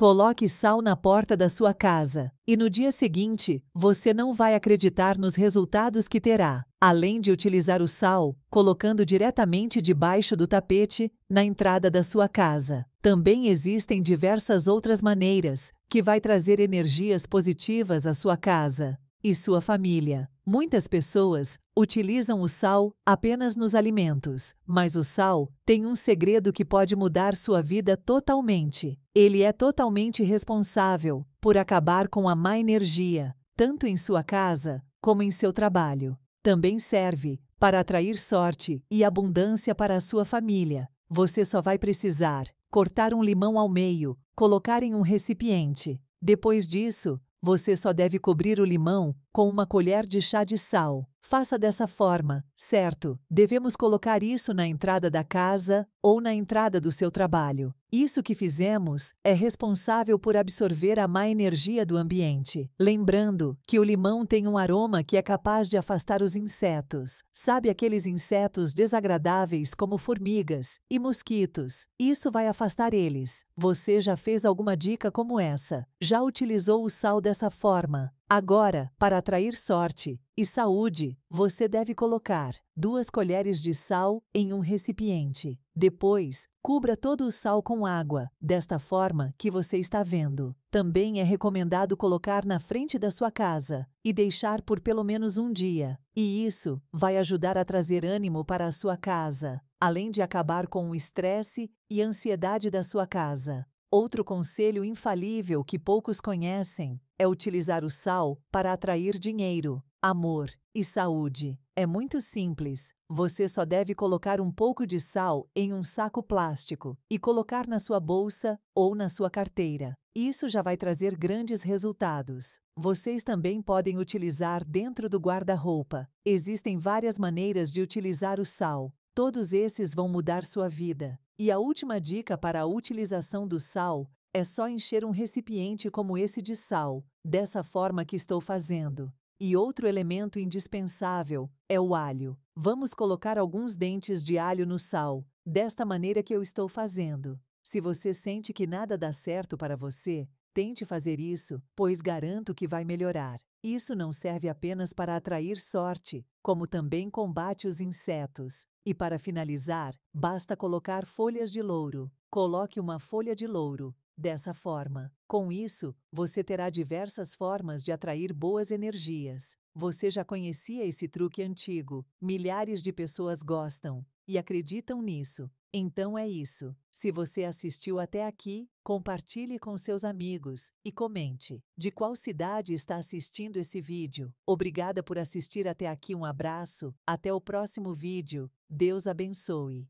Coloque sal na porta da sua casa e no dia seguinte você não vai acreditar nos resultados que terá. Além de utilizar o sal, colocando diretamente debaixo do tapete, na entrada da sua casa. Também existem diversas outras maneiras que vai trazer energias positivas à sua casa e sua família. Muitas pessoas utilizam o sal apenas nos alimentos, mas o sal tem um segredo que pode mudar sua vida totalmente. Ele é totalmente responsável por acabar com a má energia, tanto em sua casa como em seu trabalho. Também serve para atrair sorte e abundância para a sua família. Você só vai precisar cortar um limão ao meio, colocar em um recipiente. Depois disso, você só deve cobrir o limão com uma colher de chá de sal. Faça dessa forma, certo? Devemos colocar isso na entrada da casa ou na entrada do seu trabalho. Isso que fizemos é responsável por absorver a má energia do ambiente. Lembrando que o limão tem um aroma que é capaz de afastar os insetos. Sabe aqueles insetos desagradáveis como formigas e mosquitos? Isso vai afastar eles. Você já fez alguma dica como essa? Já utilizou o sal dessa forma? Agora, para atrair sorte e saúde, você deve colocar duas colheres de sal em um recipiente. Depois, cubra todo o sal com água, desta forma que você está vendo. Também é recomendado colocar na frente da sua casa e deixar por pelo menos um dia. E isso vai ajudar a trazer ânimo para a sua casa, além de acabar com o estresse e ansiedade da sua casa. Outro conselho infalível que poucos conhecem é utilizar o sal para atrair dinheiro, amor e saúde. É muito simples. Você só deve colocar um pouco de sal em um saco plástico e colocar na sua bolsa ou na sua carteira. Isso já vai trazer grandes resultados. Vocês também podem utilizar dentro do guarda-roupa. Existem várias maneiras de utilizar o sal. Todos esses vão mudar sua vida. E a última dica para a utilização do sal é só encher um recipiente como esse de sal, dessa forma que estou fazendo. E outro elemento indispensável é o alho. Vamos colocar alguns dentes de alho no sal, desta maneira que eu estou fazendo. Se você sente que nada dá certo para você, tente fazer isso, pois garanto que vai melhorar. Isso não serve apenas para atrair sorte, como também combate os insetos. E para finalizar, basta colocar folhas de louro. Coloque uma folha de louro, Dessa forma, com isso, você terá diversas formas de atrair boas energias. Você já conhecia esse truque antigo, milhares de pessoas gostam e acreditam nisso. Então é isso. Se você assistiu até aqui, compartilhe com seus amigos e comente de qual cidade está assistindo esse vídeo. Obrigada por assistir até aqui. Um abraço, até o próximo vídeo. Deus abençoe.